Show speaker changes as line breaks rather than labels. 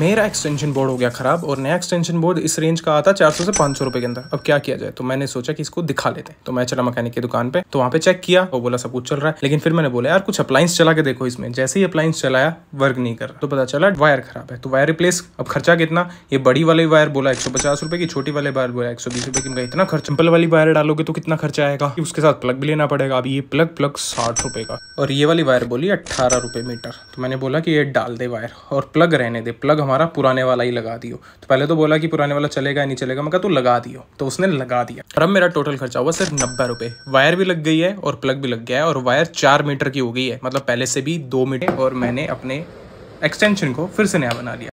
मेरा extension board हो गया ख़राब और नया एक्सटेंशन बोर्ड इस रेंज का आता चार सौ से पांच सौ रुपए के अंदर अब क्या किया जाए तो मैंने सोचा कि इसको दिखा लेते हैं तो मैं चला मैकेनिक की दुकान पे तो वहाँ पे चेक किया वो बोला सब कुछ चल रहा है लेकिन फिर मैंने बोला यार कुछ अप्लाइंस चला के देखो इसमें जैसे ही अप्लाइंस चलाया वर्क नहीं कर रहा तो पता चला वायर खराब है तो वायर रिप्लेस अब खर्चा कितना ये बड़ी वाली वायर बोला एक रुपए की छोटी वाले वायर बोला एक रुपए की इतना खर्च सिंपल वाली वायर डालोगे तो कितना खर्चा आएगा उसके साथ प्लग भी लेना पड़ेगा अब ये प्लग प्लग साठ रुपए का और ये वाली वायर बोली अट्ठारह रुपए मीटर तो मैंने बोला कि ये डाल दे वायर और प्लग रहने दे प्लग हमारा पुराने वाला ही लगा दियो तो पहले तो बोला कि पुराने वाला चलेगा नहीं चलेगा मैं कहा तू लगा दियो तो उसने लगा दिया और अब मेरा टोटल खर्चा हुआ सिर्फ नब्बे रुपए वायर भी लग गई है और प्लग भी लग गया है और वायर चार मीटर की हो गई है मतलब पहले से भी दो मीटर और मैंने अपने एक्सटेंशन को फिर से नया बना लिया